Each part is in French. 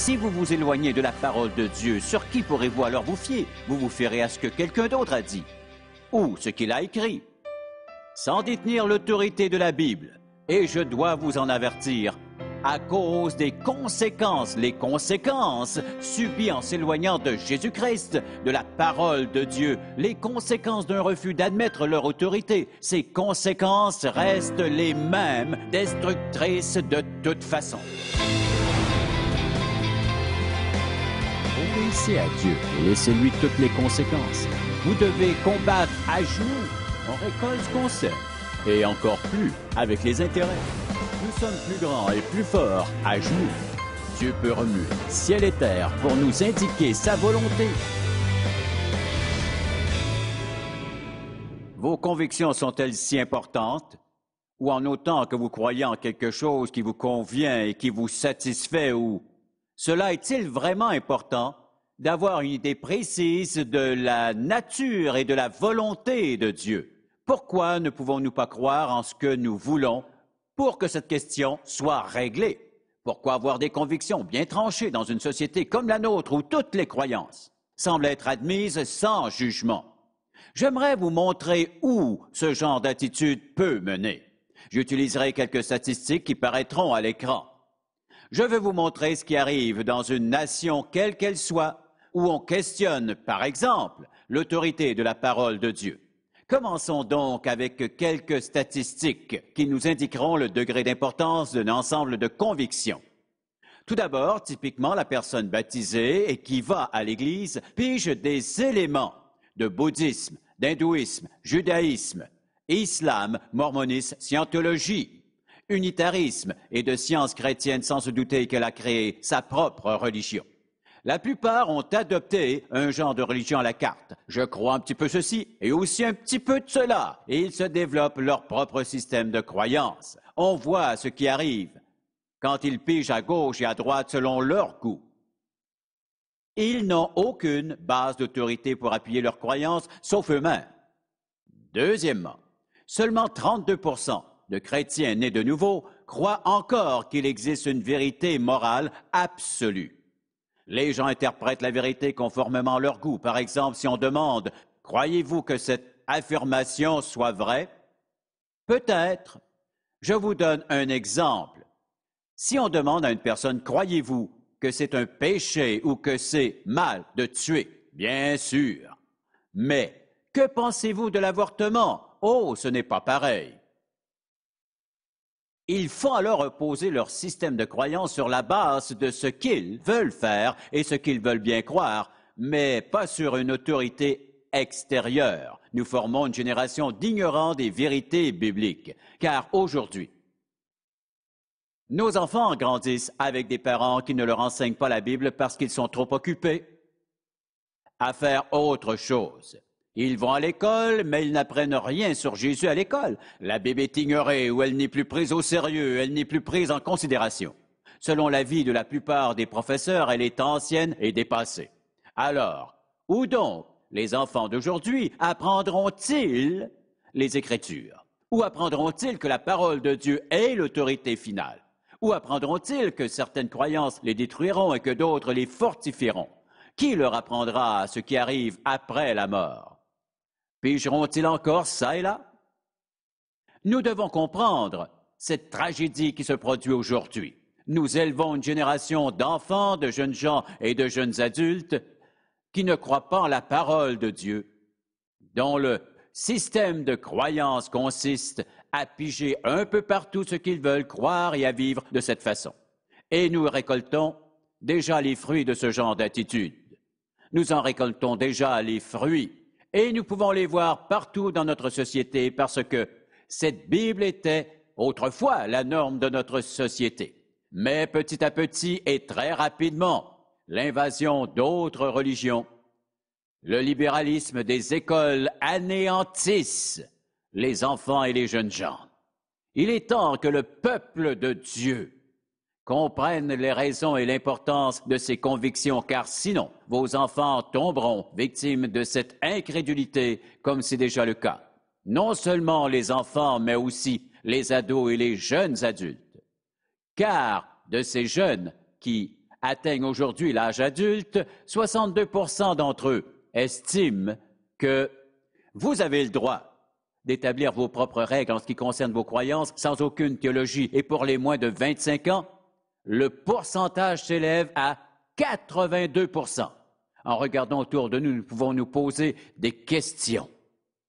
Si vous vous éloignez de la parole de Dieu, sur qui pourrez-vous alors vous fier Vous vous ferez à ce que quelqu'un d'autre a dit, ou ce qu'il a écrit, sans détenir l'autorité de la Bible. Et je dois vous en avertir, à cause des conséquences, les conséquences subies en s'éloignant de Jésus-Christ, de la parole de Dieu, les conséquences d'un refus d'admettre leur autorité, ces conséquences restent les mêmes, destructrices de toute façon. obéissez à Dieu et laissez-lui toutes les conséquences. Vous devez combattre à jour, On récolte ce qu'on Et encore plus avec les intérêts. Nous sommes plus grands et plus forts à jour. Dieu peut remuer ciel et terre pour nous indiquer sa volonté. Vos convictions sont-elles si importantes ou en autant que vous croyez en quelque chose qui vous convient et qui vous satisfait ou cela est-il vraiment important d'avoir une idée précise de la nature et de la volonté de Dieu. Pourquoi ne pouvons-nous pas croire en ce que nous voulons pour que cette question soit réglée? Pourquoi avoir des convictions bien tranchées dans une société comme la nôtre où toutes les croyances semblent être admises sans jugement? J'aimerais vous montrer où ce genre d'attitude peut mener. J'utiliserai quelques statistiques qui paraîtront à l'écran. Je veux vous montrer ce qui arrive dans une nation, quelle qu'elle soit, où on questionne, par exemple, l'autorité de la parole de Dieu. Commençons donc avec quelques statistiques qui nous indiqueront le degré d'importance d'un ensemble de convictions. Tout d'abord, typiquement, la personne baptisée et qui va à l'Église pige des éléments de bouddhisme, d'hindouisme, judaïsme, islam, mormonisme, scientologie, unitarisme et de sciences chrétiennes sans se douter qu'elle a créé sa propre religion. La plupart ont adopté un genre de religion à la carte. Je crois un petit peu ceci et aussi un petit peu de cela. Et ils se développent leur propre système de croyances. On voit ce qui arrive quand ils pigent à gauche et à droite selon leur goût. Ils n'ont aucune base d'autorité pour appuyer leurs croyances, sauf eux-mêmes. Deuxièmement, seulement 32 de chrétiens nés de nouveau croient encore qu'il existe une vérité morale absolue. Les gens interprètent la vérité conformément à leur goût. Par exemple, si on demande Croyez-vous que cette affirmation soit vraie Peut-être. Je vous donne un exemple. Si on demande à une personne Croyez-vous que c'est un péché ou que c'est mal de tuer Bien sûr. Mais que pensez-vous de l'avortement Oh, ce n'est pas pareil. Il faut alors reposer leur système de croyance sur la base de ce qu'ils veulent faire et ce qu'ils veulent bien croire, mais pas sur une autorité extérieure. Nous formons une génération d'ignorants des vérités bibliques, car aujourd'hui, nos enfants grandissent avec des parents qui ne leur enseignent pas la Bible parce qu'ils sont trop occupés à faire autre chose. Ils vont à l'école, mais ils n'apprennent rien sur Jésus à l'école. La Bible est ignorée ou elle n'est plus prise au sérieux, elle n'est plus prise en considération. Selon l'avis de la plupart des professeurs, elle est ancienne et dépassée. Alors, où donc les enfants d'aujourd'hui apprendront-ils les Écritures Où apprendront-ils que la parole de Dieu est l'autorité finale Où apprendront-ils que certaines croyances les détruiront et que d'autres les fortifieront Qui leur apprendra ce qui arrive après la mort Pigeront-ils encore ça et là? Nous devons comprendre cette tragédie qui se produit aujourd'hui. Nous élevons une génération d'enfants, de jeunes gens et de jeunes adultes qui ne croient pas en la parole de Dieu, dont le système de croyance consiste à piger un peu partout ce qu'ils veulent croire et à vivre de cette façon. Et nous récoltons déjà les fruits de ce genre d'attitude. Nous en récoltons déjà les fruits et nous pouvons les voir partout dans notre société parce que cette Bible était autrefois la norme de notre société. Mais petit à petit et très rapidement, l'invasion d'autres religions, le libéralisme des écoles anéantissent les enfants et les jeunes gens. Il est temps que le peuple de Dieu comprennent les raisons et l'importance de ces convictions, car sinon, vos enfants tomberont victimes de cette incrédulité, comme c'est déjà le cas. Non seulement les enfants, mais aussi les ados et les jeunes adultes. Car de ces jeunes qui atteignent aujourd'hui l'âge adulte, 62 d'entre eux estiment que vous avez le droit d'établir vos propres règles en ce qui concerne vos croyances sans aucune théologie et pour les moins de 25 ans, le pourcentage s'élève à 82 En regardant autour de nous, nous pouvons nous poser des questions.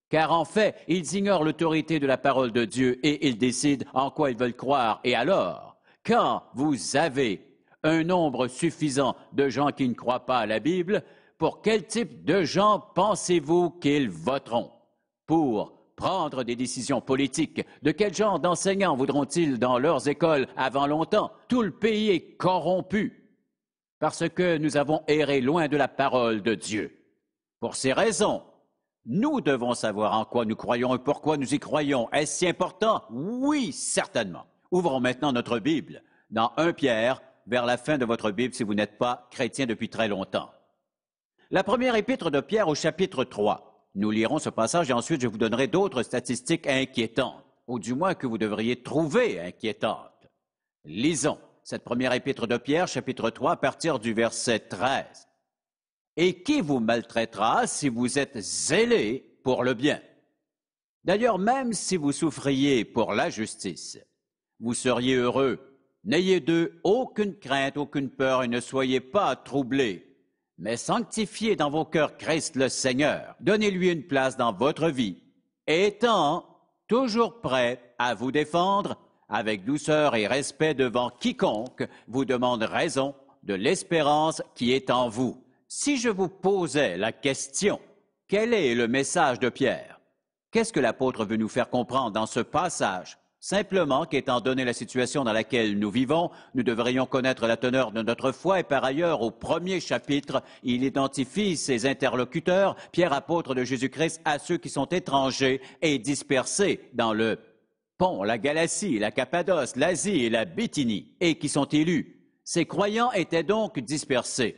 Car en fait, ils ignorent l'autorité de la parole de Dieu et ils décident en quoi ils veulent croire. Et alors, quand vous avez un nombre suffisant de gens qui ne croient pas à la Bible, pour quel type de gens pensez-vous qu'ils voteront Pour prendre des décisions politiques. De quel genre d'enseignants voudront-ils dans leurs écoles avant longtemps Tout le pays est corrompu parce que nous avons erré loin de la parole de Dieu. Pour ces raisons, nous devons savoir en quoi nous croyons et pourquoi nous y croyons. Est-ce si important Oui, certainement. Ouvrons maintenant notre Bible dans 1 Pierre, vers la fin de votre Bible si vous n'êtes pas chrétien depuis très longtemps. La première épître de Pierre au chapitre 3. Nous lirons ce passage et ensuite je vous donnerai d'autres statistiques inquiétantes, ou du moins que vous devriez trouver inquiétantes. Lisons cette première épître de Pierre, chapitre 3, à partir du verset 13. Et qui vous maltraitera si vous êtes zélé pour le bien? D'ailleurs, même si vous souffriez pour la justice, vous seriez heureux. N'ayez d'eux aucune crainte, aucune peur et ne soyez pas troublés mais sanctifiez dans vos cœurs Christ le Seigneur. Donnez-lui une place dans votre vie, étant toujours prêt à vous défendre avec douceur et respect devant quiconque vous demande raison de l'espérance qui est en vous. Si je vous posais la question, quel est le message de Pierre Qu'est-ce que l'apôtre veut nous faire comprendre dans ce passage Simplement qu'étant donné la situation dans laquelle nous vivons, nous devrions connaître la teneur de notre foi et par ailleurs, au premier chapitre, il identifie ses interlocuteurs, Pierre apôtre de Jésus-Christ, à ceux qui sont étrangers et dispersés dans le pont, la Galatie, la Cappadoce, l'Asie et la Bithynie, et qui sont élus. Ces croyants étaient donc dispersés.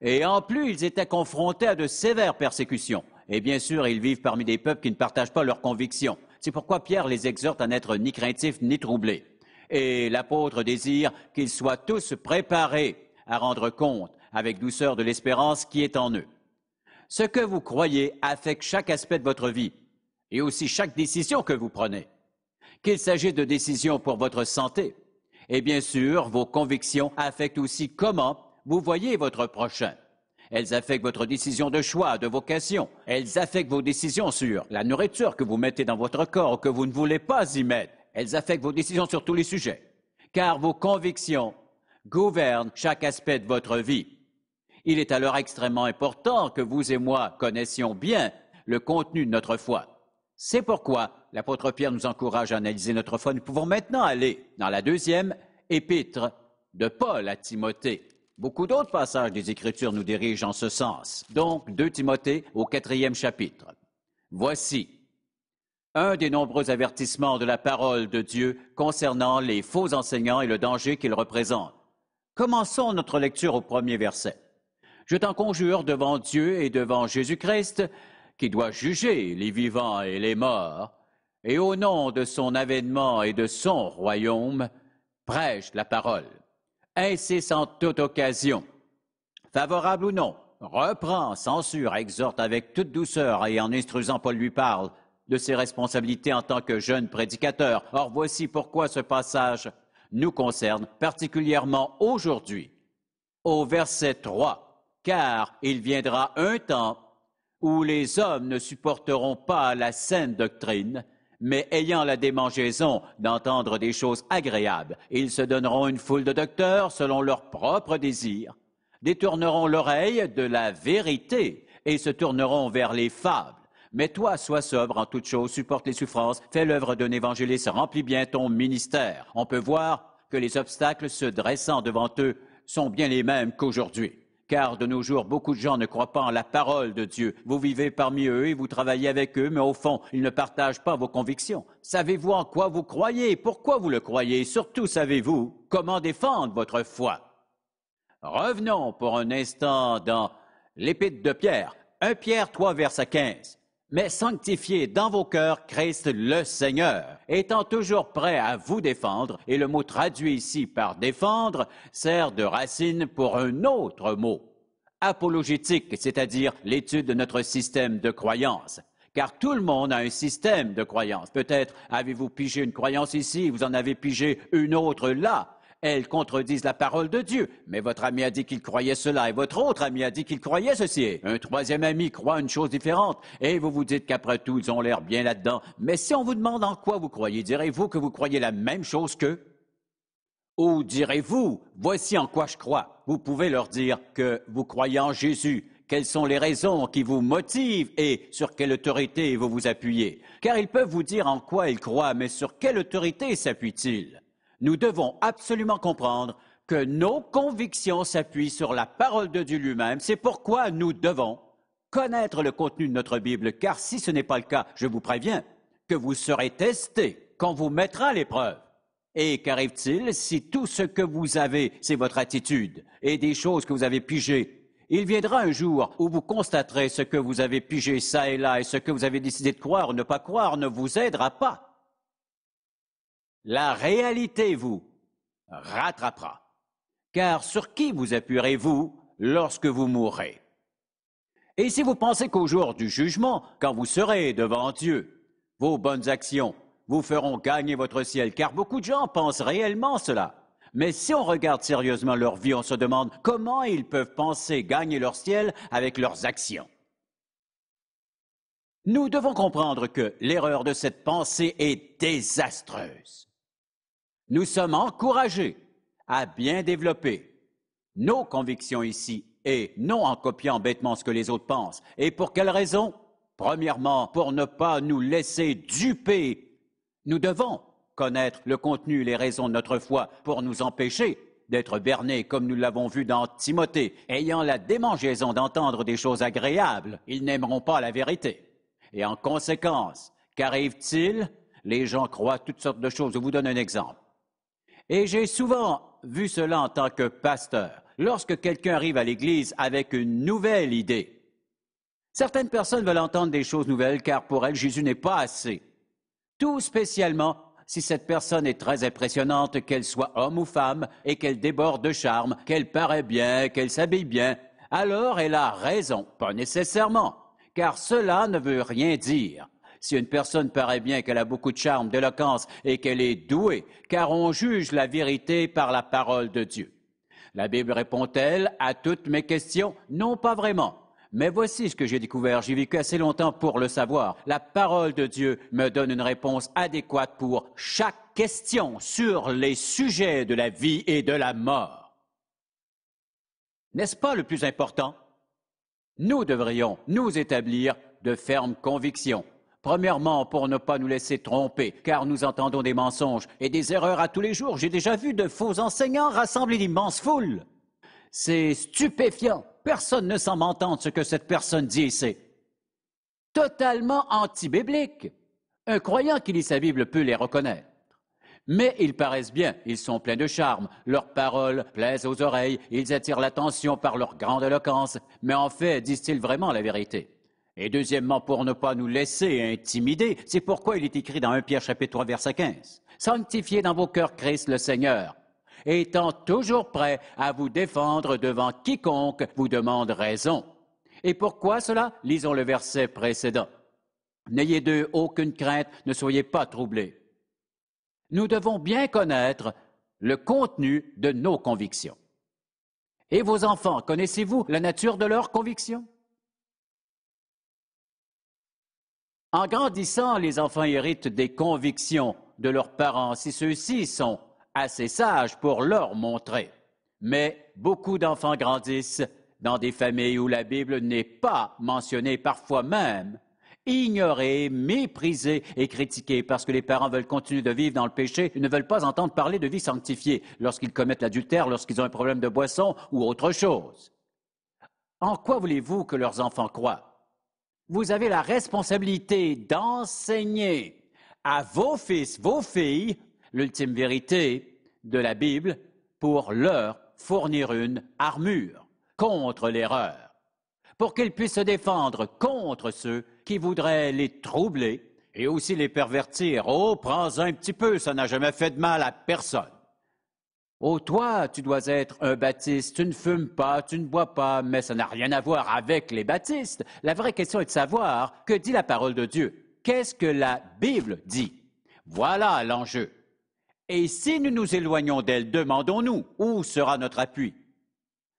Et en plus, ils étaient confrontés à de sévères persécutions. Et bien sûr, ils vivent parmi des peuples qui ne partagent pas leurs convictions. C'est pourquoi Pierre les exhorte à n'être ni craintifs ni troublés. Et l'apôtre désire qu'ils soient tous préparés à rendre compte avec douceur de l'espérance qui est en eux. Ce que vous croyez affecte chaque aspect de votre vie et aussi chaque décision que vous prenez. Qu'il s'agisse de décisions pour votre santé, et bien sûr, vos convictions affectent aussi comment vous voyez votre prochain. Elles affectent votre décision de choix, de vocation. Elles affectent vos décisions sur la nourriture que vous mettez dans votre corps ou que vous ne voulez pas y mettre. Elles affectent vos décisions sur tous les sujets, car vos convictions gouvernent chaque aspect de votre vie. Il est alors extrêmement important que vous et moi connaissions bien le contenu de notre foi. C'est pourquoi l'apôtre Pierre nous encourage à analyser notre foi. Nous pouvons maintenant aller dans la deuxième épître de Paul à Timothée. Beaucoup d'autres passages des Écritures nous dirigent en ce sens. Donc, 2 Timothée au quatrième chapitre. Voici un des nombreux avertissements de la parole de Dieu concernant les faux enseignants et le danger qu'ils représentent. Commençons notre lecture au premier verset. Je t'en conjure devant Dieu et devant Jésus-Christ, qui doit juger les vivants et les morts, et au nom de son avènement et de son royaume, prêche la parole. Ainsi, sans toute occasion, favorable ou non, reprend, censure, exhorte avec toute douceur et en instruisant Paul lui parle de ses responsabilités en tant que jeune prédicateur. Or, voici pourquoi ce passage nous concerne particulièrement aujourd'hui, au verset 3, car il viendra un temps où les hommes ne supporteront pas la saine doctrine, mais ayant la démangeaison d'entendre des choses agréables, ils se donneront une foule de docteurs selon leur propre désir, détourneront l'oreille de la vérité et se tourneront vers les fables. Mais toi, sois sobre en toutes choses, supporte les souffrances, fais l'œuvre d'un évangéliste, remplis bien ton ministère. On peut voir que les obstacles se dressant devant eux sont bien les mêmes qu'aujourd'hui car de nos jours, beaucoup de gens ne croient pas en la parole de Dieu. Vous vivez parmi eux et vous travaillez avec eux, mais au fond, ils ne partagent pas vos convictions. Savez-vous en quoi vous croyez pourquoi vous le croyez et surtout savez-vous comment défendre votre foi Revenons pour un instant dans l'épître de Pierre, 1 Pierre 3 verset 15 mais sanctifiez dans vos cœurs Christ le Seigneur, étant toujours prêt à vous défendre, et le mot traduit ici par défendre sert de racine pour un autre mot, apologétique, c'est-à-dire l'étude de notre système de croyance. Car tout le monde a un système de croyance. Peut-être avez-vous pigé une croyance ici, vous en avez pigé une autre là elles contredisent la parole de Dieu. Mais votre ami a dit qu'il croyait cela et votre autre ami a dit qu'il croyait ceci. Un troisième ami croit une chose différente et vous vous dites qu'après tout, ils ont l'air bien là-dedans. Mais si on vous demande en quoi vous croyez, direz-vous que vous croyez la même chose qu'eux? Ou direz-vous, voici en quoi je crois. Vous pouvez leur dire que vous croyez en Jésus, quelles sont les raisons qui vous motivent et sur quelle autorité vous vous appuyez. Car ils peuvent vous dire en quoi ils croient, mais sur quelle autorité s'appuient-ils nous devons absolument comprendre que nos convictions s'appuient sur la parole de Dieu lui-même. C'est pourquoi nous devons connaître le contenu de notre Bible, car si ce n'est pas le cas, je vous préviens que vous serez testé quand vous mettra à l'épreuve. Et qu'arrive-t-il si tout ce que vous avez, c'est votre attitude et des choses que vous avez pigées il viendra un jour où vous constaterez ce que vous avez pigé ça et là et ce que vous avez décidé de croire ou ne pas croire ne vous aidera pas la réalité vous rattrapera. Car sur qui vous appuierez-vous lorsque vous mourrez Et si vous pensez qu'au jour du jugement, quand vous serez devant Dieu, vos bonnes actions vous feront gagner votre ciel, car beaucoup de gens pensent réellement cela. Mais si on regarde sérieusement leur vie, on se demande comment ils peuvent penser gagner leur ciel avec leurs actions. Nous devons comprendre que l'erreur de cette pensée est désastreuse nous sommes encouragés à bien développer nos convictions ici et non en copiant bêtement ce que les autres pensent. Et pour quelles raison Premièrement, pour ne pas nous laisser duper, nous devons connaître le contenu, les raisons de notre foi pour nous empêcher d'être bernés comme nous l'avons vu dans Timothée, ayant la démangeaison d'entendre des choses agréables, ils n'aimeront pas la vérité. Et en conséquence, qu'arrive-t-il Les gens croient toutes sortes de choses. Je vous donne un exemple. Et j'ai souvent vu cela en tant que pasteur. Lorsque quelqu'un arrive à l'Église avec une nouvelle idée, certaines personnes veulent entendre des choses nouvelles car pour elles, Jésus n'est pas assez. Tout spécialement si cette personne est très impressionnante, qu'elle soit homme ou femme, et qu'elle déborde de charme, qu'elle paraît bien, qu'elle s'habille bien, alors elle a raison, pas nécessairement, car cela ne veut rien dire. Si une personne paraît bien qu'elle a beaucoup de charme, d'éloquence et qu'elle est douée, car on juge la vérité par la parole de Dieu. La Bible répond-elle à toutes mes questions Non, pas vraiment. Mais voici ce que j'ai découvert. J'ai vécu assez longtemps pour le savoir. La parole de Dieu me donne une réponse adéquate pour chaque question sur les sujets de la vie et de la mort. N'est-ce pas le plus important Nous devrions nous établir de fermes convictions Premièrement, pour ne pas nous laisser tromper, car nous entendons des mensonges et des erreurs à tous les jours. J'ai déjà vu de faux enseignants rassembler d'immenses foules. C'est stupéfiant. Personne ne semble entendre ce que cette personne dit C'est Totalement anti-biblique. Un croyant qui lit sa Bible peut les reconnaître. Mais ils paraissent bien, ils sont pleins de charme, leurs paroles plaisent aux oreilles, ils attirent l'attention par leur grande éloquence. Mais en fait, disent-ils vraiment la vérité et deuxièmement, pour ne pas nous laisser intimider, c'est pourquoi il est écrit dans 1 Pierre chapitre 3 verset 15. Sanctifiez dans vos cœurs Christ le Seigneur, étant toujours prêt à vous défendre devant quiconque vous demande raison. Et pourquoi cela Lisons le verset précédent. N'ayez d'eux aucune crainte, ne soyez pas troublés. Nous devons bien connaître le contenu de nos convictions. Et vos enfants, connaissez-vous la nature de leurs convictions En grandissant, les enfants héritent des convictions de leurs parents si ceux-ci sont assez sages pour leur montrer. Mais beaucoup d'enfants grandissent dans des familles où la Bible n'est pas mentionnée parfois même, ignorée, méprisée et critiquée parce que les parents veulent continuer de vivre dans le péché, ils ne veulent pas entendre parler de vie sanctifiée lorsqu'ils commettent l'adultère, lorsqu'ils ont un problème de boisson ou autre chose. En quoi voulez-vous que leurs enfants croient vous avez la responsabilité d'enseigner à vos fils, vos filles, l'ultime vérité de la Bible pour leur fournir une armure contre l'erreur, pour qu'ils puissent se défendre contre ceux qui voudraient les troubler et aussi les pervertir. Oh, prends un petit peu, ça n'a jamais fait de mal à personne. Oh, toi, tu dois être un baptiste, tu ne fumes pas, tu ne bois pas, mais ça n'a rien à voir avec les baptistes. La vraie question est de savoir que dit la parole de Dieu. Qu'est-ce que la Bible dit? Voilà l'enjeu. Et si nous nous éloignons d'elle, demandons-nous où sera notre appui?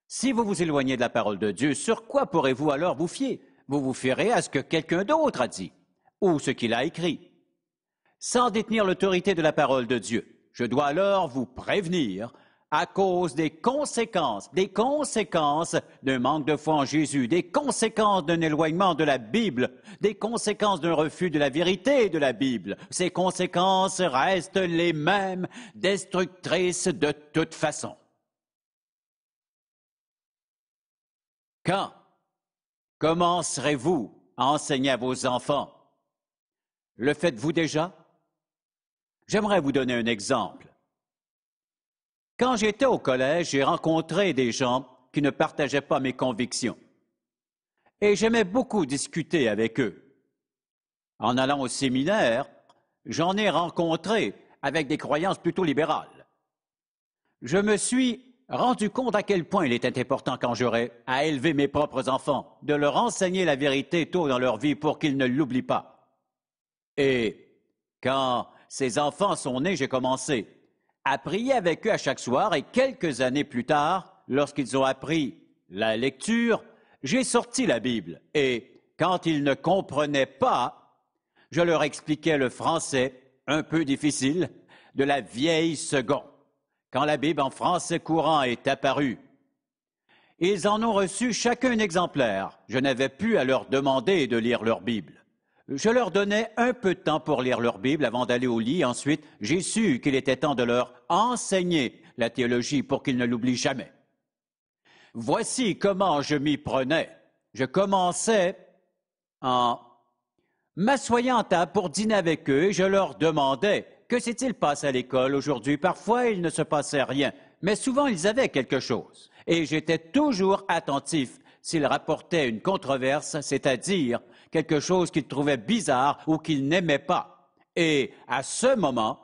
Si vous vous éloignez de la parole de Dieu, sur quoi pourrez-vous alors vous fier? Vous vous fierez à ce que quelqu'un d'autre a dit, ou ce qu'il a écrit, sans détenir l'autorité de la parole de Dieu. Je dois alors vous prévenir à cause des conséquences, des conséquences d'un manque de foi en Jésus, des conséquences d'un éloignement de la Bible, des conséquences d'un refus de la vérité de la Bible. Ces conséquences restent les mêmes, destructrices de toute façon. Quand commencerez-vous à enseigner à vos enfants Le faites-vous déjà J'aimerais vous donner un exemple. Quand j'étais au collège, j'ai rencontré des gens qui ne partageaient pas mes convictions. Et j'aimais beaucoup discuter avec eux. En allant au séminaire, j'en ai rencontré avec des croyances plutôt libérales. Je me suis rendu compte à quel point il était important quand j'aurais à élever mes propres enfants, de leur enseigner la vérité tôt dans leur vie pour qu'ils ne l'oublient pas. Et quand ses enfants sont nés, j'ai commencé à prier avec eux à chaque soir et quelques années plus tard, lorsqu'ils ont appris la lecture, j'ai sorti la Bible et quand ils ne comprenaient pas, je leur expliquais le français un peu difficile de la vieille seconde. Quand la Bible en français courant est apparue, ils en ont reçu chacun un exemplaire. Je n'avais plus à leur demander de lire leur Bible. Je leur donnais un peu de temps pour lire leur Bible avant d'aller au lit. Ensuite, j'ai su qu'il était temps de leur enseigner la théologie pour qu'ils ne l'oublient jamais. Voici comment je m'y prenais. Je commençais en m'assoyant à table pour dîner avec eux et je leur demandais que s'est-il passé à l'école aujourd'hui. Parfois, il ne se passait rien, mais souvent, ils avaient quelque chose. Et j'étais toujours attentif s'il rapportait une controverse, c'est-à-dire quelque chose qu'il trouvait bizarre ou qu'il n'aimait pas. Et à ce moment,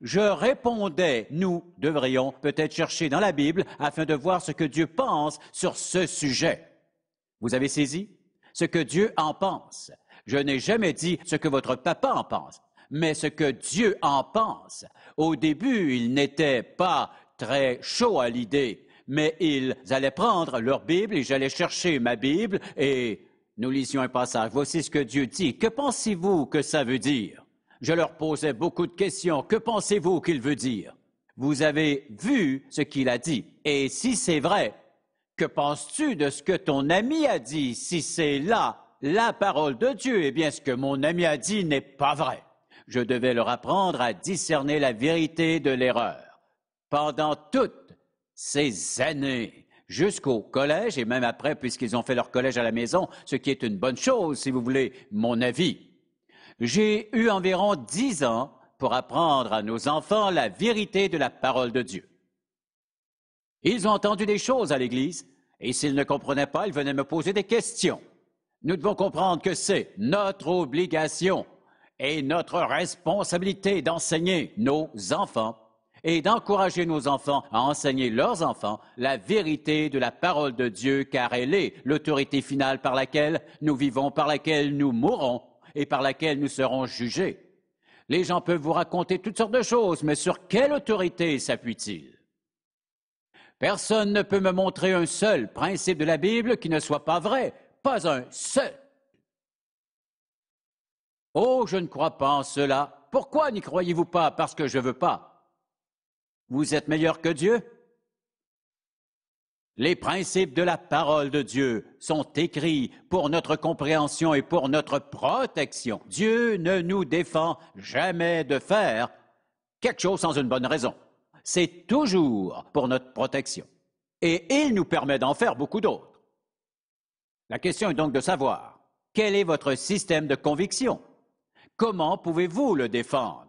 je répondais, nous devrions peut-être chercher dans la Bible afin de voir ce que Dieu pense sur ce sujet. Vous avez saisi ce que Dieu en pense. Je n'ai jamais dit ce que votre papa en pense, mais ce que Dieu en pense. Au début, il n'était pas très chaud à l'idée mais ils allaient prendre leur Bible et j'allais chercher ma Bible et nous lisions un passage. Voici ce que Dieu dit. Que pensez-vous que ça veut dire? Je leur posais beaucoup de questions. Que pensez-vous qu'il veut dire? Vous avez vu ce qu'il a dit. Et si c'est vrai, que penses-tu de ce que ton ami a dit? Si c'est là la parole de Dieu, eh bien, ce que mon ami a dit n'est pas vrai. Je devais leur apprendre à discerner la vérité de l'erreur. Pendant toute ces années jusqu'au collège et même après, puisqu'ils ont fait leur collège à la maison, ce qui est une bonne chose, si vous voulez, mon avis. J'ai eu environ dix ans pour apprendre à nos enfants la vérité de la parole de Dieu. Ils ont entendu des choses à l'Église, et s'ils ne comprenaient pas, ils venaient me poser des questions. Nous devons comprendre que c'est notre obligation et notre responsabilité d'enseigner nos enfants et d'encourager nos enfants à enseigner leurs enfants la vérité de la parole de Dieu, car elle est l'autorité finale par laquelle nous vivons, par laquelle nous mourrons, et par laquelle nous serons jugés. Les gens peuvent vous raconter toutes sortes de choses, mais sur quelle autorité s'appuient-ils? Personne ne peut me montrer un seul principe de la Bible qui ne soit pas vrai, pas un seul. Oh, je ne crois pas en cela. Pourquoi n'y croyez-vous pas Parce que je ne veux pas. Vous êtes meilleur que Dieu? Les principes de la parole de Dieu sont écrits pour notre compréhension et pour notre protection. Dieu ne nous défend jamais de faire quelque chose sans une bonne raison. C'est toujours pour notre protection. Et il nous permet d'en faire beaucoup d'autres. La question est donc de savoir quel est votre système de conviction. Comment pouvez-vous le défendre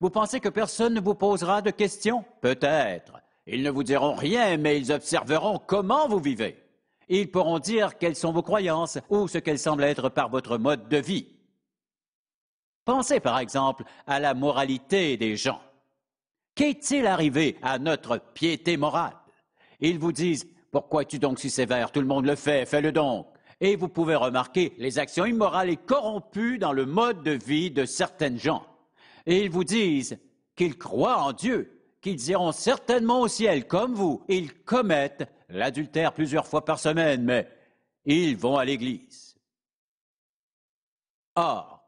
vous pensez que personne ne vous posera de questions Peut-être. Ils ne vous diront rien, mais ils observeront comment vous vivez. Ils pourront dire quelles sont vos croyances ou ce qu'elles semblent être par votre mode de vie. Pensez par exemple à la moralité des gens. Qu'est-il arrivé à notre piété morale Ils vous disent Pourquoi es-tu donc si sévère Tout le monde le fait, fais-le donc. Et vous pouvez remarquer les actions immorales et corrompues dans le mode de vie de certaines gens et ils vous disent qu'ils croient en Dieu, qu'ils iront certainement au ciel comme vous, ils commettent l'adultère plusieurs fois par semaine, mais ils vont à l'Église. Or,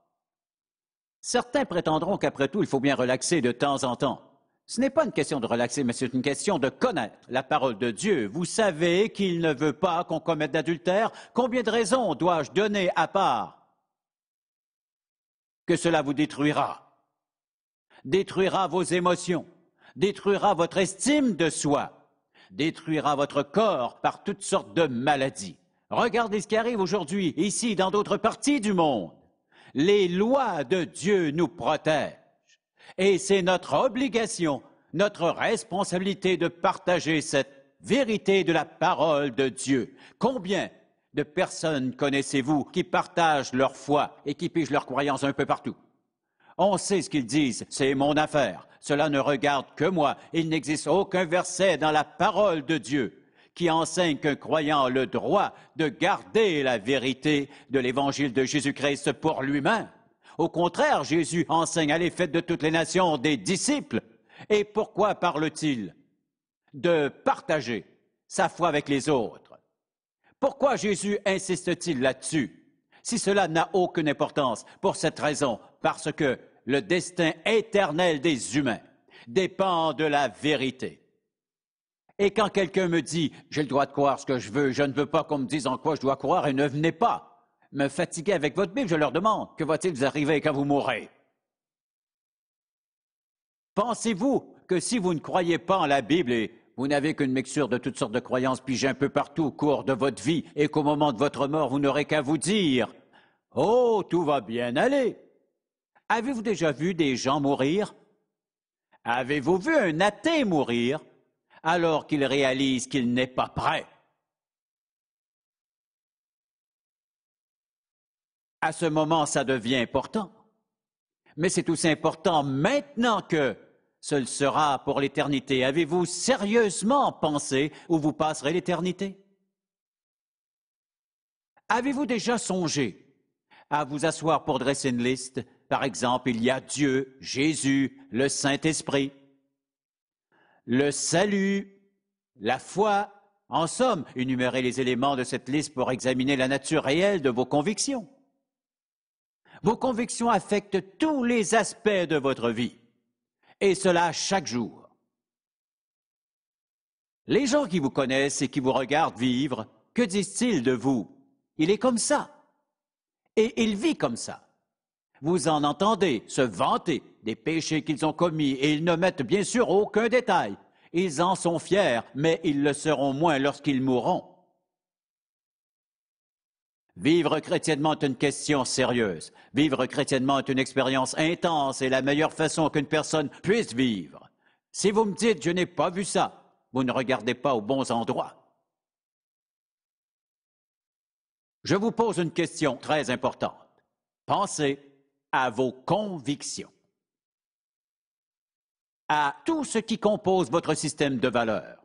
certains prétendront qu'après tout, il faut bien relaxer de temps en temps. Ce n'est pas une question de relaxer, mais c'est une question de connaître la parole de Dieu. Vous savez qu'il ne veut pas qu'on commette d'adultère. Combien de raisons dois-je donner à part que cela vous détruira détruira vos émotions, détruira votre estime de soi, détruira votre corps par toutes sortes de maladies. Regardez ce qui arrive aujourd'hui, ici, dans d'autres parties du monde. Les lois de Dieu nous protègent. Et c'est notre obligation, notre responsabilité de partager cette vérité de la parole de Dieu. Combien de personnes connaissez-vous qui partagent leur foi et qui pigent leur croyance un peu partout? On sait ce qu'ils disent, c'est mon affaire. Cela ne regarde que moi. Il n'existe aucun verset dans la parole de Dieu qui enseigne qu'un croyant a le droit de garder la vérité de l'évangile de Jésus-Christ pour lui-même. Au contraire, Jésus enseigne à l'effet de toutes les nations des disciples. Et pourquoi parle-t-il De partager sa foi avec les autres. Pourquoi Jésus insiste-t-il là-dessus Si cela n'a aucune importance, pour cette raison, parce que le destin éternel des humains dépend de la vérité. Et quand quelqu'un me dit, j'ai le droit de croire ce que je veux, je ne veux pas qu'on me dise en quoi je dois croire et ne venez pas me fatiguer avec votre Bible, je leur demande, que va-t-il vous arriver quand vous mourrez? Pensez-vous que si vous ne croyez pas en la Bible et vous n'avez qu'une mixture de toutes sortes de croyances pigées un peu partout au cours de votre vie et qu'au moment de votre mort, vous n'aurez qu'à vous dire, oh, tout va bien aller? Avez-vous déjà vu des gens mourir? Avez-vous vu un athée mourir alors qu'il réalise qu'il n'est pas prêt? À ce moment, ça devient important. Mais c'est aussi important maintenant que ce sera pour l'éternité. Avez-vous sérieusement pensé où vous passerez l'éternité? Avez-vous déjà songé à vous asseoir pour dresser une liste par exemple, il y a Dieu, Jésus, le Saint-Esprit. Le salut, la foi, en somme, énumérez les éléments de cette liste pour examiner la nature réelle de vos convictions. Vos convictions affectent tous les aspects de votre vie, et cela chaque jour. Les gens qui vous connaissent et qui vous regardent vivre, que disent-ils de vous Il est comme ça, et il vit comme ça. Vous en entendez se vanter des péchés qu'ils ont commis et ils ne mettent bien sûr aucun détail. Ils en sont fiers, mais ils le seront moins lorsqu'ils mourront. Vivre chrétiennement est une question sérieuse. Vivre chrétiennement est une expérience intense et la meilleure façon qu'une personne puisse vivre. Si vous me dites je n'ai pas vu ça, vous ne regardez pas aux bons endroits. Je vous pose une question très importante. Pensez à vos convictions, à tout ce qui compose votre système de valeurs.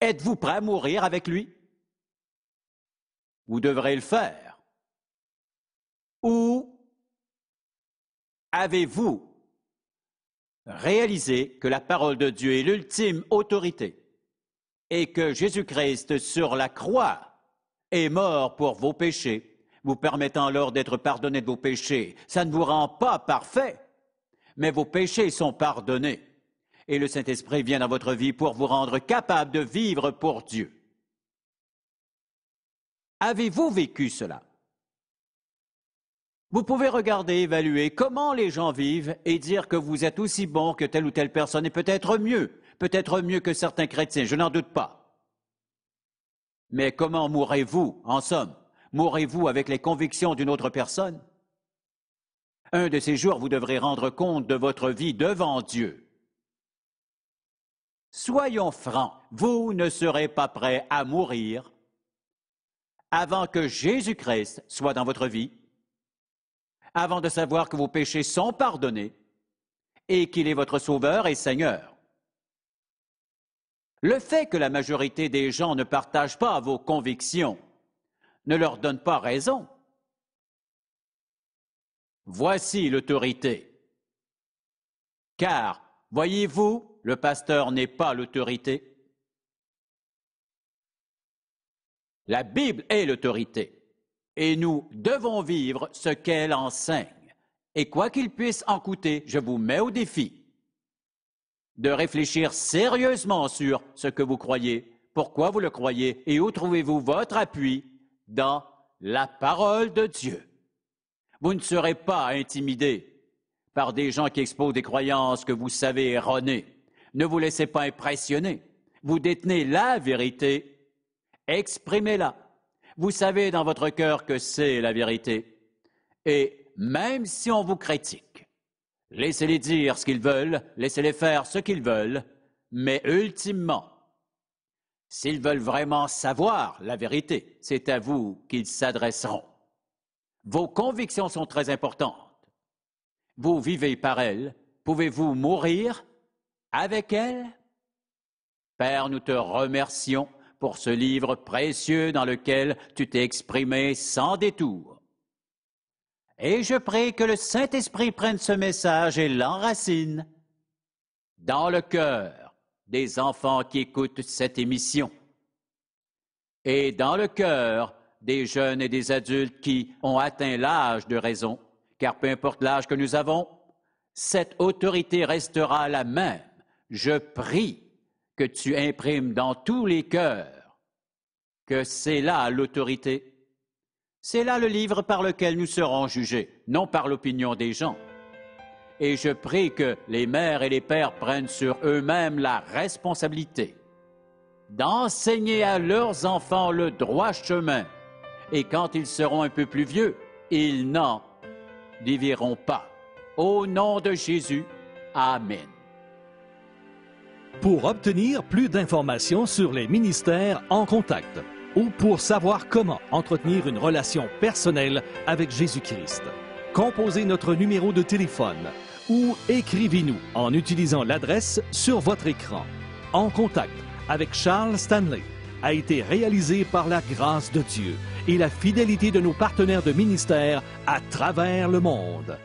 Êtes-vous prêt à mourir avec lui Vous devrez le faire. Ou avez-vous réalisé que la parole de Dieu est l'ultime autorité et que Jésus-Christ sur la croix est mort pour vos péchés, vous permettant alors d'être pardonné de vos péchés. Ça ne vous rend pas parfait, mais vos péchés sont pardonnés. Et le Saint-Esprit vient dans votre vie pour vous rendre capable de vivre pour Dieu. Avez-vous vécu cela Vous pouvez regarder, évaluer comment les gens vivent et dire que vous êtes aussi bon que telle ou telle personne et peut-être mieux, peut-être mieux que certains chrétiens, je n'en doute pas. Mais comment mourrez-vous, en somme Mourrez-vous avec les convictions d'une autre personne Un de ces jours, vous devrez rendre compte de votre vie devant Dieu. Soyons francs, vous ne serez pas prêt à mourir avant que Jésus-Christ soit dans votre vie, avant de savoir que vos péchés sont pardonnés et qu'il est votre Sauveur et Seigneur. Le fait que la majorité des gens ne partagent pas vos convictions ne leur donne pas raison. Voici l'autorité. Car, voyez-vous, le pasteur n'est pas l'autorité. La Bible est l'autorité et nous devons vivre ce qu'elle enseigne. Et quoi qu'il puisse en coûter, je vous mets au défi de réfléchir sérieusement sur ce que vous croyez, pourquoi vous le croyez et où trouvez-vous votre appui dans la parole de Dieu. Vous ne serez pas intimidé par des gens qui exposent des croyances que vous savez erronées. Ne vous laissez pas impressionner. Vous détenez la vérité. Exprimez-la. Vous savez dans votre cœur que c'est la vérité. Et même si on vous critique, Laissez-les dire ce qu'ils veulent, laissez-les faire ce qu'ils veulent, mais ultimement, s'ils veulent vraiment savoir la vérité, c'est à vous qu'ils s'adresseront. Vos convictions sont très importantes. Vous vivez par elles. Pouvez-vous mourir avec elles? Père, nous te remercions pour ce livre précieux dans lequel tu t'es exprimé sans détour et je prie que le Saint-Esprit prenne ce message et l'enracine dans le cœur des enfants qui écoutent cette émission et dans le cœur des jeunes et des adultes qui ont atteint l'âge de raison, car peu importe l'âge que nous avons, cette autorité restera la même. Je prie que tu imprimes dans tous les cœurs que c'est là l'autorité c'est là le livre par lequel nous serons jugés, non par l'opinion des gens. Et je prie que les mères et les pères prennent sur eux-mêmes la responsabilité d'enseigner à leurs enfants le droit chemin. Et quand ils seront un peu plus vieux, ils n'en diviront pas. Au nom de Jésus, Amen. Pour obtenir plus d'informations sur les ministères en contact, ou pour savoir comment entretenir une relation personnelle avec Jésus-Christ. Composez notre numéro de téléphone ou écrivez-nous en utilisant l'adresse sur votre écran. En contact avec Charles Stanley a été réalisé par la grâce de Dieu et la fidélité de nos partenaires de ministère à travers le monde.